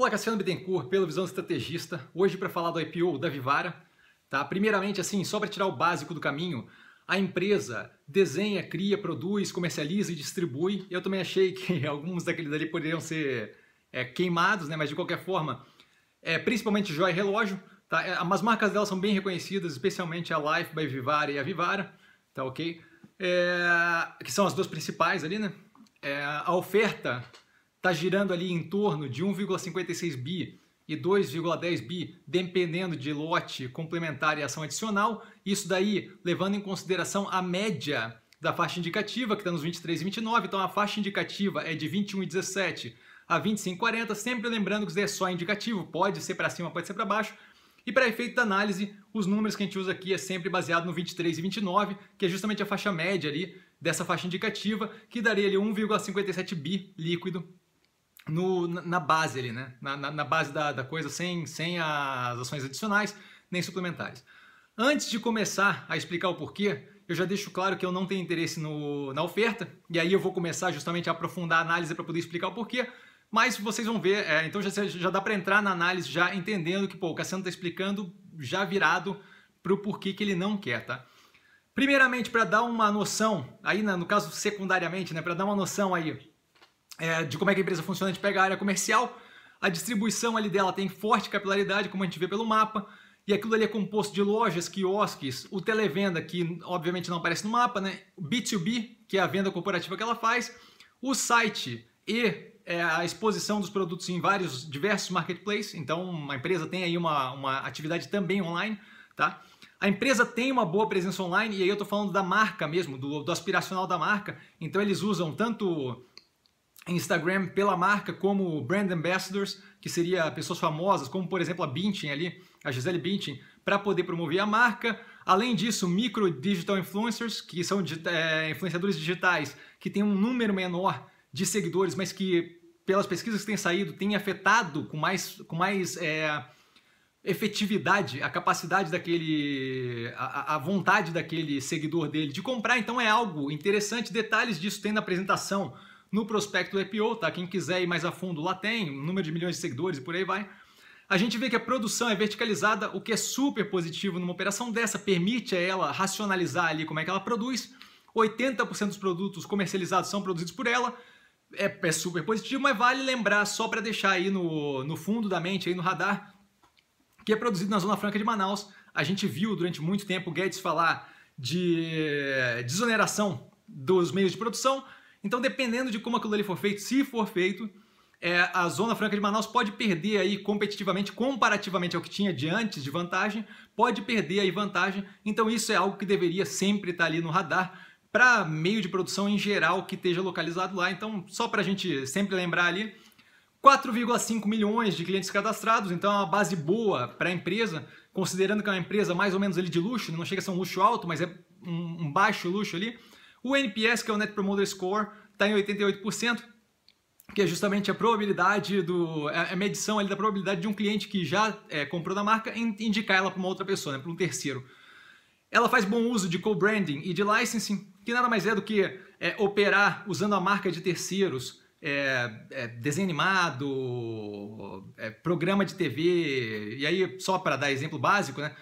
Olá, Cassiano Bittencourt, pelo Visão Estrategista, hoje para falar do IPO da Vivara. Tá? Primeiramente, assim, só para tirar o básico do caminho, a empresa desenha, cria, produz, comercializa e distribui. Eu também achei que alguns daqueles ali poderiam ser é, queimados, né? mas de qualquer forma, é, principalmente joia e relógio. Tá? É, as marcas dela são bem reconhecidas, especialmente a Life by Vivara e a Vivara, tá ok? É, que são as duas principais ali, né? É, a oferta está girando ali em torno de 1,56 bi e 2,10 bi, dependendo de lote complementar e ação adicional. Isso daí levando em consideração a média da faixa indicativa, que está nos 23 e 29. Então a faixa indicativa é de 21 e 17 a 25,40, sempre lembrando que isso é só indicativo, pode ser para cima, pode ser para baixo. E para efeito da análise, os números que a gente usa aqui é sempre baseado no 23 e 29, que é justamente a faixa média ali dessa faixa indicativa, que daria ali 1,57 bi líquido no, na base ali, né? Na, na, na base da, da, coisa, sem, sem as ações adicionais nem suplementares. Antes de começar a explicar o porquê, eu já deixo claro que eu não tenho interesse no, na oferta, e aí eu vou começar justamente a aprofundar a análise para poder explicar o porquê, mas vocês vão ver, é, então já, já dá para entrar na análise já entendendo que pô, o Cassiano está explicando já virado para o porquê que ele não quer, tá? Primeiramente, para dar uma noção, aí né, no caso secundariamente, né, para dar uma noção aí é, de como é que a empresa funciona, a gente pega a área comercial, a distribuição ali dela tem forte capilaridade, como a gente vê pelo mapa, e aquilo ali é composto de lojas, quiosques, o televenda, que obviamente não aparece no mapa, né? O B2B, que é a venda corporativa que ela faz, o site e é, a exposição dos produtos em vários diversos marketplaces, então uma empresa tem aí uma, uma atividade também online, tá? A empresa tem uma boa presença online, e aí eu estou falando da marca mesmo, do, do aspiracional da marca, então eles usam tanto Instagram pela marca como brand ambassadors, que seria pessoas famosas, como por exemplo a Bintin ali, a Gisele Bintin, para poder promover a marca. Além disso, micro digital influencers, que são é, influenciadores digitais que têm um número menor de seguidores, mas que pelas pesquisas que têm saído têm afetado com mais, com mais é, efetividade a capacidade daquele, a, a vontade daquele seguidor dele de comprar. Então é algo interessante. Detalhes disso tem na apresentação no prospecto do IPO, tá? Quem quiser ir mais a fundo, lá tem, um número de milhões de seguidores e por aí vai. A gente vê que a produção é verticalizada, o que é super positivo numa operação dessa, permite a ela racionalizar ali como é que ela produz. 80% dos produtos comercializados são produzidos por ela. É, é super positivo, mas vale lembrar, só para deixar aí no, no fundo da mente, aí no radar, que é produzido na Zona Franca de Manaus. A gente viu durante muito tempo o Guedes falar de eh, desoneração dos meios de produção, então, dependendo de como aquilo ali for feito, se for feito, é, a Zona Franca de Manaus pode perder aí competitivamente, comparativamente ao que tinha de antes de vantagem, pode perder aí vantagem. Então, isso é algo que deveria sempre estar ali no radar para meio de produção em geral que esteja localizado lá. Então, só para a gente sempre lembrar ali, 4,5 milhões de clientes cadastrados, então é uma base boa para a empresa, considerando que é uma empresa mais ou menos ali de luxo, né? não chega a ser um luxo alto, mas é um baixo luxo ali. O NPS, que é o Net Promoter Score, está em 88%, que é justamente a probabilidade do é, é a medição ali da probabilidade de um cliente que já é, comprou da marca indicar ela para uma outra pessoa, né, para um terceiro. Ela faz bom uso de co-branding e de licensing, que nada mais é do que é, operar usando a marca de terceiros, é, é desenho animado, programa de TV, e aí só para dar exemplo básico, né?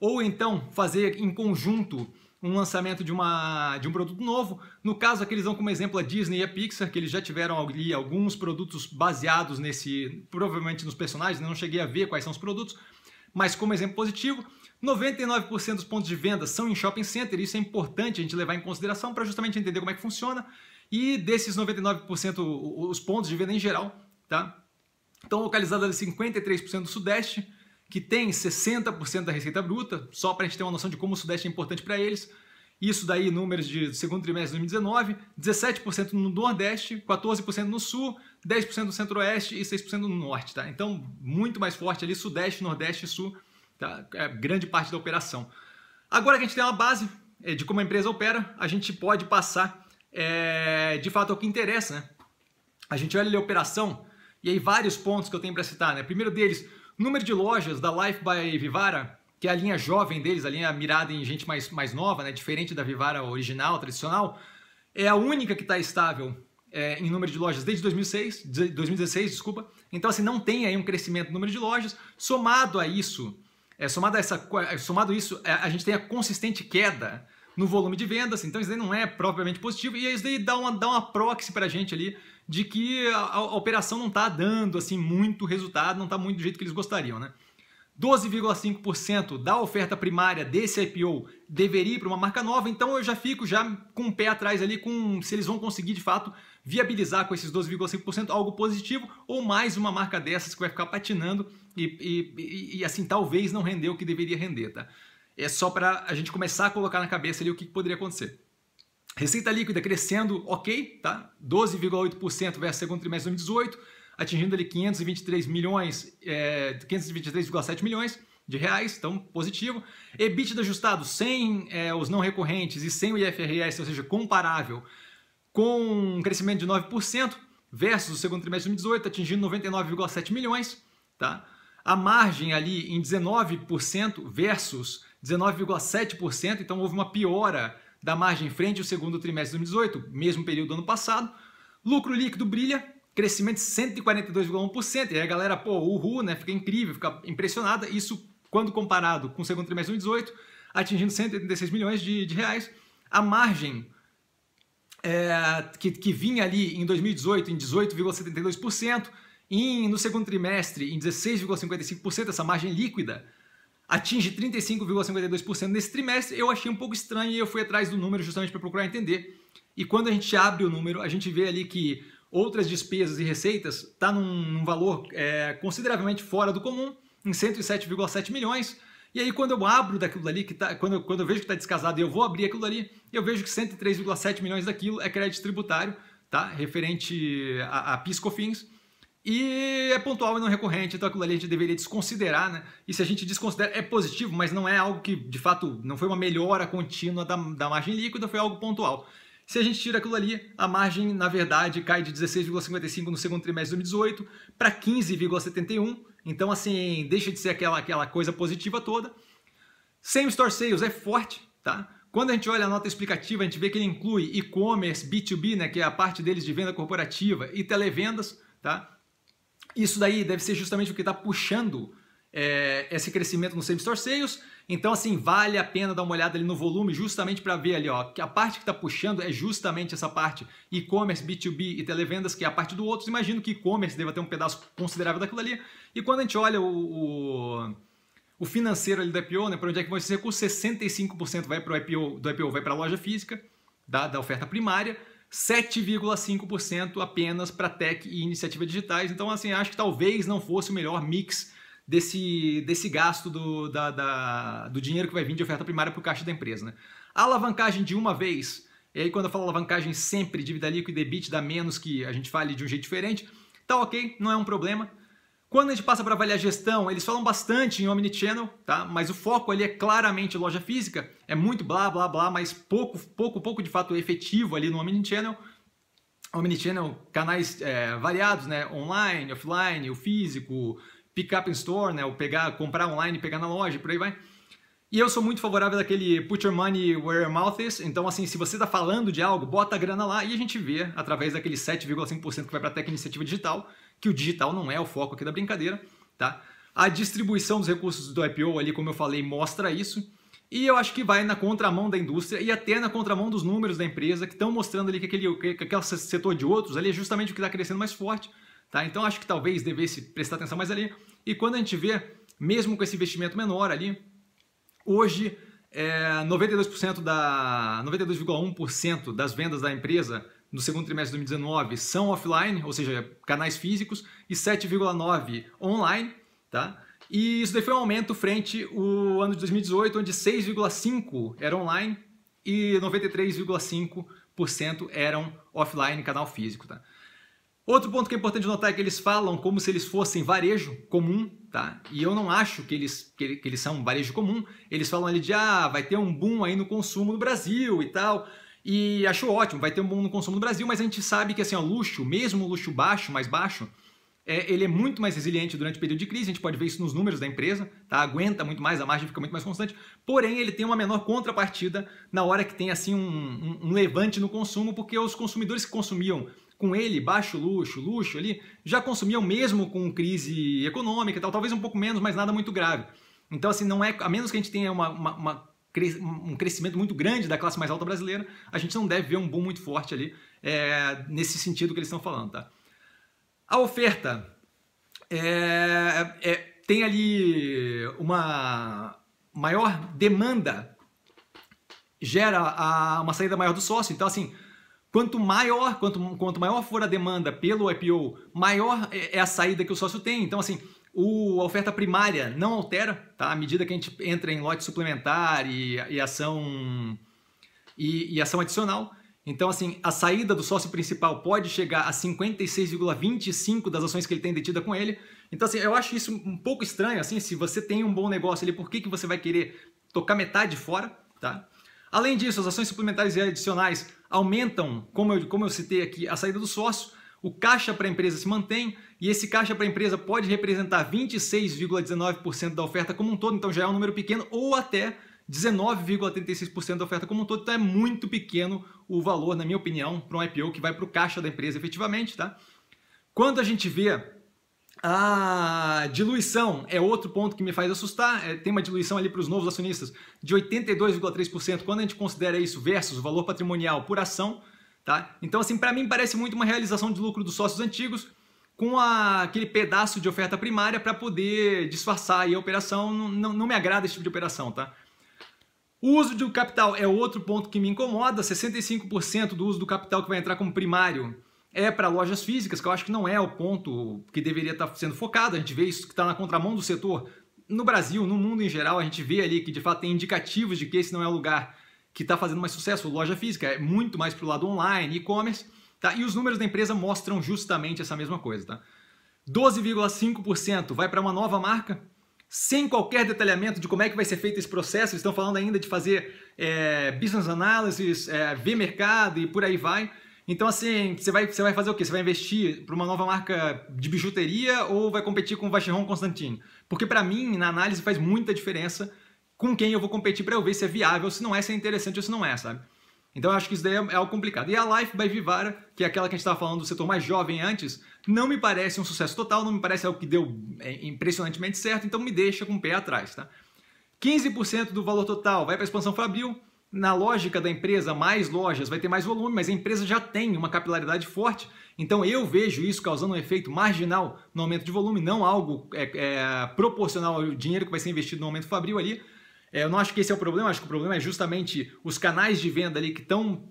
Ou então fazer em conjunto um lançamento de, uma, de um produto novo. No caso, aqui eles dão como exemplo a Disney e a Pixar, que eles já tiveram ali alguns produtos baseados nesse, provavelmente nos personagens, né? não cheguei a ver quais são os produtos, mas como exemplo positivo, 99% dos pontos de venda são em shopping center, isso é importante a gente levar em consideração para justamente entender como é que funciona. E desses 99%, os pontos de venda em geral, tá? Estão localizados ali 53% do Sudeste, que tem 60% da receita bruta, só para a gente ter uma noção de como o Sudeste é importante para eles. Isso daí, números de segundo trimestre de 2019, 17% no Nordeste, 14% no Sul, 10% no Centro-Oeste e 6% no Norte. Tá? Então, muito mais forte ali, Sudeste, Nordeste e Sul, tá? é grande parte da operação. Agora que a gente tem uma base é, de como a empresa opera, a gente pode passar é, de fato ao que interessa. Né? A gente olha ali a operação, e aí vários pontos que eu tenho para citar. Né? Primeiro deles, Número de lojas da Life by Vivara, que é a linha jovem deles, a linha mirada em gente mais, mais nova, né? diferente da Vivara original, tradicional, é a única que está estável é, em número de lojas desde 2006, 2016, desculpa. Então, assim, não tem aí um crescimento no número de lojas. Somado a isso, é, somado, a essa, é, somado a isso, é, a gente tem a consistente queda no volume de vendas, então isso daí não é propriamente positivo, e isso daí dá uma, dá uma proxy a gente ali de que a, a operação não está dando assim muito resultado, não está muito do jeito que eles gostariam, né? 12,5% da oferta primária desse IPO deveria ir para uma marca nova, então eu já fico já com o um pé atrás ali com se eles vão conseguir de fato viabilizar com esses 12,5% algo positivo ou mais uma marca dessas que vai ficar patinando e, e, e, e assim talvez não render o que deveria render, tá? é só para a gente começar a colocar na cabeça ali o que, que poderia acontecer. Receita líquida crescendo ok, tá? 12,8% versus segundo trimestre de 2018, atingindo ali 523 milhões, é, 523,7 milhões de reais, então positivo. EBITDA ajustado sem é, os não recorrentes e sem o IFRS, ou seja, comparável, com um crescimento de 9% versus o segundo trimestre de 2018, atingindo 99,7 milhões, tá? A margem ali em 19% versus 19,7%, então houve uma piora da margem frente ao segundo trimestre de 2018, mesmo período do ano passado. Lucro líquido brilha, crescimento de 142,1%. E aí a galera, pô, uhul, né? Fica incrível, fica impressionada. Isso quando comparado com o segundo trimestre de 2018, atingindo 186 milhões de, de reais. A margem é, que, que, vinha ali em 2018 em 18,72%, e no segundo trimestre em 16,55%, essa margem líquida atinge 35,52% nesse trimestre. Eu achei um pouco estranho e eu fui atrás do número justamente para procurar entender. E quando a gente abre o número, a gente vê ali que outras despesas e receitas está num, valor é, consideravelmente fora do comum, em 107,7 milhões. E aí, quando eu abro daquilo ali que tá, quando, eu, quando eu vejo que está descasado e eu vou abrir aquilo ali, eu vejo que 103,7 milhões daquilo é crédito tributário, tá? referente a, a PIS-COFINS. E é pontual e não recorrente, então aquilo ali a gente deveria desconsiderar, né? E se a gente desconsidera, é positivo, mas não é algo que, de fato, não foi uma melhora contínua da, da margem líquida, foi algo pontual. Se a gente tira aquilo ali, a margem, na verdade, cai de 16,55 no segundo trimestre de 2018 para 15,71. Então, assim, deixa de ser aquela, aquela coisa positiva toda. Same Store Sales é forte, tá? Quando a gente olha a nota explicativa, a gente vê que ele inclui e-commerce, B2B, né, que é a parte deles de venda corporativa e televendas, tá? Isso daí deve ser justamente o que está puxando é, esse crescimento no Same Store Sales. Então, assim, vale a pena dar uma olhada ali no volume justamente para ver ali, ó, que a parte que está puxando é justamente essa parte e-commerce, B2B e televendas, que é a parte do outro. Imagino que e-commerce deva ter um pedaço considerável daquilo ali. E quando a gente olha o, o, o financeiro ali do IPO, né, para onde é que vão esses recursos, 65% vai para o IPO, do IPO vai para a loja física, da, da oferta primária, 7,5% apenas para tech e iniciativas digitais. Então, assim, acho que talvez não fosse o melhor mix desse, desse gasto do, da, da, do dinheiro que vai vir de oferta primária para o caixa da empresa. Né? A alavancagem de uma vez, e aí quando eu falo alavancagem sempre, dívida líquida e debit dá menos que a gente fale de um jeito diferente, tá ok, não é um problema. Quando a gente passa para avaliar gestão, eles falam bastante em omnichannel, tá? Mas o foco ali é claramente loja física, é muito blá blá blá, mas pouco pouco pouco de fato efetivo ali no omnichannel. Omnichannel, canais é, variados, né? Online, offline, o físico, pick up in store, né? O pegar, comprar online, pegar na loja, por aí vai. E eu sou muito favorável daquele put your money where your mouth is. Então, assim, se você está falando de algo, bota a grana lá e a gente vê através daquele 7,5% que vai para a tech iniciativa digital que o digital não é o foco aqui da brincadeira, tá? A distribuição dos recursos do IPO ali, como eu falei, mostra isso. E eu acho que vai na contramão da indústria e até na contramão dos números da empresa, que estão mostrando ali que aquele, que aquele setor de outros ali é justamente o que está crescendo mais forte. Tá? Então acho que talvez devesse prestar atenção mais ali. E quando a gente vê, mesmo com esse investimento menor ali, hoje é, eh, 92% da 92,1% das vendas da empresa no segundo trimestre de 2019 são offline, ou seja, canais físicos, e 7,9 online, tá? E isso daí foi um aumento frente o ano de 2018, onde 6,5 era online e 93,5% eram offline, canal físico, tá? Outro ponto que é importante notar é que eles falam como se eles fossem varejo comum, tá? E eu não acho que eles, que, eles são varejo comum. Eles falam ali de, ah, vai ter um boom aí no consumo no Brasil e tal. E achou ótimo, vai ter um bom consumo no Brasil, mas a gente sabe que assim, o luxo, mesmo o luxo baixo, mais baixo, é, ele é muito mais resiliente durante o período de crise, a gente pode ver isso nos números da empresa, tá? aguenta muito mais, a margem fica muito mais constante, porém ele tem uma menor contrapartida na hora que tem assim um, um, um levante no consumo, porque os consumidores que consumiam com ele, baixo luxo, luxo ali, já consumiam mesmo com crise econômica e tal, talvez um pouco menos, mas nada muito grave. Então assim, não é, a menos que a gente tenha uma, uma, uma um crescimento muito grande da classe mais alta brasileira, a gente não deve ver um boom muito forte ali é, nesse sentido que eles estão falando. Tá? A oferta é, é, tem ali uma maior demanda, gera a, uma saída maior do sócio. Então, assim, quanto maior, quanto, quanto maior for a demanda pelo IPO, maior é, é a saída que o sócio tem. Então, assim, o, a oferta primária não altera, tá? À medida que a gente entra em lote suplementar e, e ação e, e, ação adicional. Então, assim, a saída do sócio principal pode chegar a 56,25 das ações que ele tem detida com ele. Então, assim, eu acho isso um pouco estranho, assim, se você tem um bom negócio ali, por que, que você vai querer tocar metade fora, tá? Além disso, as ações suplementares e adicionais aumentam, como eu, como eu citei aqui, a saída do sócio, o caixa para a empresa se mantém e esse caixa para a empresa pode representar 26,19% da oferta como um todo, então já é um número pequeno, ou até 19,36% da oferta como um todo, então é muito pequeno o valor, na minha opinião, para um IPO que vai para o caixa da empresa efetivamente. Tá? Quando a gente vê a diluição, é outro ponto que me faz assustar, é, tem uma diluição ali para os novos acionistas de 82,3%, quando a gente considera isso versus o valor patrimonial por ação, Tá? Então, assim, para mim parece muito uma realização de lucro dos sócios antigos com a, aquele pedaço de oferta primária para poder disfarçar a operação. Não, não, não me agrada esse tipo de operação, tá? O uso do capital é outro ponto que me incomoda. 65% do uso do capital que vai entrar como primário é para lojas físicas, que eu acho que não é o ponto que deveria estar tá sendo focado. A gente vê isso que está na contramão do setor no Brasil, no mundo em geral. A gente vê ali que de fato tem indicativos de que esse não é o lugar que está fazendo mais sucesso, loja física, é muito mais para o lado online, e-commerce, tá? E os números da empresa mostram justamente essa mesma coisa, tá? 12,5% vai para uma nova marca, sem qualquer detalhamento de como é que vai ser feito esse processo. Estão falando ainda de fazer é, business analysis, é, ver mercado e por aí vai. Então, assim, você vai, você vai fazer o quê? Você vai investir para uma nova marca de bijuteria ou vai competir com o Vacheron Constantin? Porque, para mim, na análise faz muita diferença com quem eu vou competir para eu ver se é viável, se não é, se é interessante ou se não é, sabe? Então eu acho que isso daí é, é algo complicado. E a Life by Vivara, que é aquela que a gente estava falando do setor mais jovem antes, não me parece um sucesso total, não me parece algo que deu é, impressionantemente certo, então me deixa com o pé atrás, tá? 15% do valor total vai para a expansão Fabril. Na lógica da empresa, mais lojas vai ter mais volume, mas a empresa já tem uma capilaridade forte, então eu vejo isso causando um efeito marginal no aumento de volume, não algo é, é, proporcional ao dinheiro que vai ser investido no aumento Fabril ali, é, eu não acho que esse é o problema, acho que o problema é justamente os canais de venda ali que estão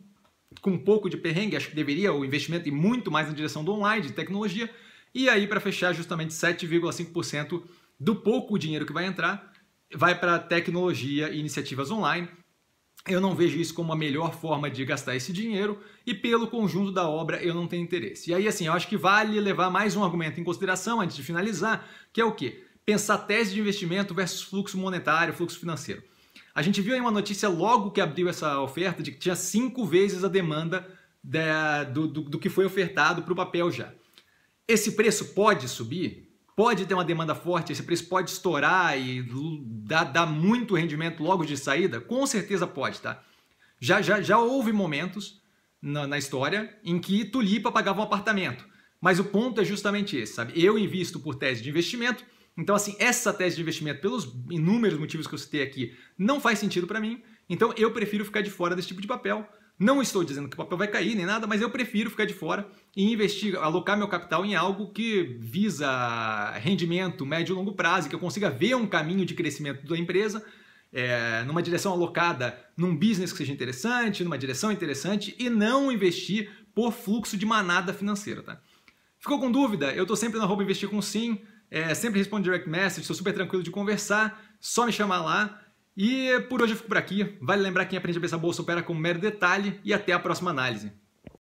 com um pouco de perrengue, acho que deveria o investimento ir muito mais na direção do online, de tecnologia, e aí para fechar justamente 7,5% do pouco dinheiro que vai entrar vai para tecnologia e iniciativas online. Eu não vejo isso como a melhor forma de gastar esse dinheiro e pelo conjunto da obra eu não tenho interesse. E aí assim, eu acho que vale levar mais um argumento em consideração antes de finalizar, que é o quê? pensar tese de investimento versus fluxo monetário, fluxo financeiro. A gente viu aí uma notícia logo que abriu essa oferta de que tinha cinco vezes a demanda da, do, do, do que foi ofertado para o papel já. Esse preço pode subir? Pode ter uma demanda forte, esse preço pode estourar e dar, dar muito rendimento logo de saída? Com certeza pode, tá? Já, já, já houve momentos na, na história em que Tulipa pagava um apartamento. Mas o ponto é justamente esse, sabe? Eu invisto por tese de investimento, então, assim, essa tese de investimento, pelos inúmeros motivos que eu citei aqui, não faz sentido para mim. Então, eu prefiro ficar de fora desse tipo de papel. Não estou dizendo que o papel vai cair nem nada, mas eu prefiro ficar de fora e investir, alocar meu capital em algo que visa rendimento médio e longo prazo, que eu consiga ver um caminho de crescimento da empresa é, numa direção alocada num business que seja interessante, numa direção interessante e não investir por fluxo de manada financeira, tá? Ficou com dúvida? Eu estou sempre na roupa investir com sim. É, sempre respondo direct message, sou super tranquilo de conversar, só me chamar lá. E por hoje eu fico por aqui. Vale lembrar que quem aprende a pensar bolsa opera com um mero detalhe e até a próxima análise.